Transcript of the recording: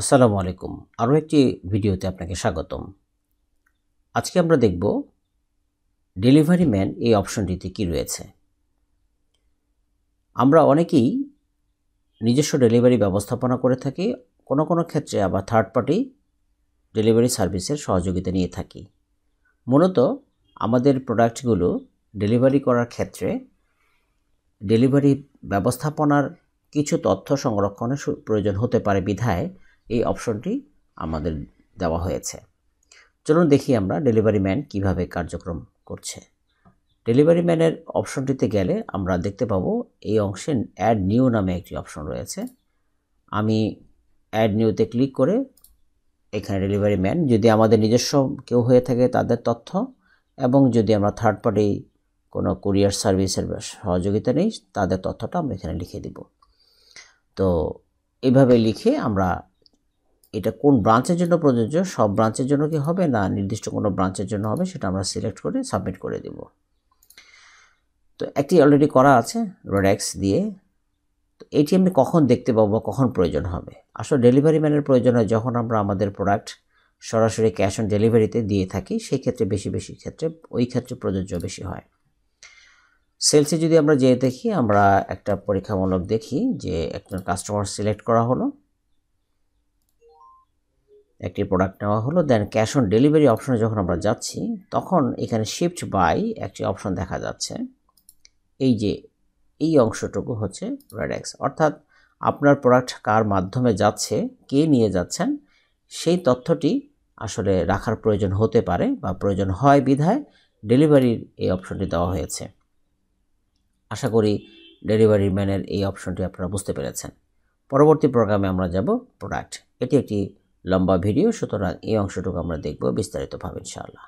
আসসালামু আলাইকুম আরও একটি ভিডিওতে আপনাকে স্বাগতম আজকে আমরা দেখব ডেলিভারি ম্যান এই অপশনটিতে কি রয়েছে আমরা অনেকেই নিজস্ব ডেলিভারি ব্যবস্থাপনা করে থাকি কোনো কোনো ক্ষেত্রে আবার থার্ড পার্টি ডেলিভারি সার্ভিসের সহযোগিতা নিয়ে থাকি মূলত আমাদের প্রোডাক্টগুলো ডেলিভারি করার ক্ষেত্রে ডেলিভারি ব্যবস্থাপনার কিছু তথ্য সংরক্ষণের প্রয়োজন হতে পারে বিধায় এই অপশনটি আমাদের দেওয়া হয়েছে চলুন দেখি আমরা ডেলিভারি ম্যান কীভাবে কার্যক্রম করছে ডেলিভারি ম্যানের অপশনটিতে গেলে আমরা দেখতে পাবো এই অংশে অ্যাড নিউ নামে একটি অপশন রয়েছে আমি অ্যাড নিউতে ক্লিক করে এখানে ডেলিভারি ম্যান যদি আমাদের নিজস্ব কেউ হয়ে থাকে তাদের তথ্য এবং যদি আমরা থার্ড পার্টি কোনো কুরিয়ার সার্ভিসের সহযোগিতা নেই তাদের তথ্যটা আমরা এখানে লিখে দিব তো এভাবে লিখে আমরা এটা কোন ব্রাঞ্চের জন্য প্রযোজ্য সব ব্রাঞ্চের জন্য কি হবে না নির্দিষ্ট কোনো ব্রাঞ্চের জন্য হবে সেটা আমরা সিলেক্ট করে সাবমিট করে দেব তো একটি অলরেডি করা আছে রোডেক্স দিয়ে তো এটি আমি কখন দেখতে পাবো বা কখন প্রয়োজন হবে আসলে ডেলিভারি ম্যানের প্রয়োজন হয় যখন আমরা আমাদের প্রোডাক্ট সরাসরি ক্যাশ অন ডেলিভারিতে দিয়ে থাকি সেই ক্ষেত্রে বেশি বেশি ক্ষেত্রে ওই ক্ষেত্রে প্রযোজ্য বেশি হয় সেলসে যদি আমরা যেয়ে দেখি আমরা একটা পরীক্ষামূলক দেখি যে একজন কাস্টমার সিলেক্ট করা হলো একটি প্রোডাক্ট নেওয়া হলো দেন ক্যাশ অন ডেলিভারি অপশনে যখন আমরা যাচ্ছি তখন এখানে শিফট বাই একটি অপশন দেখা যাচ্ছে এই যে এই অংশটুকু হচ্ছে রেডেক্স অর্থাৎ আপনার প্রোডাক্ট কার মাধ্যমে যাচ্ছে কে নিয়ে যাচ্ছেন সেই তথ্যটি আসলে রাখার প্রয়োজন হতে পারে বা প্রয়োজন হয় বিধায় ডেলিভারির এই অপশনটি দেওয়া হয়েছে আশা করি ডেলিভারি ম্যানের এই অপশনটি আপনারা বুঝতে পেরেছেন পরবর্তী প্রোগ্রামে আমরা যাব প্রোডাক্ট এটি একটি লম্বা ভিডিও সুতরাং এই অংশটুকু আমরা দেখব বিস্তারিতভাবে ইনশাআল্লাহ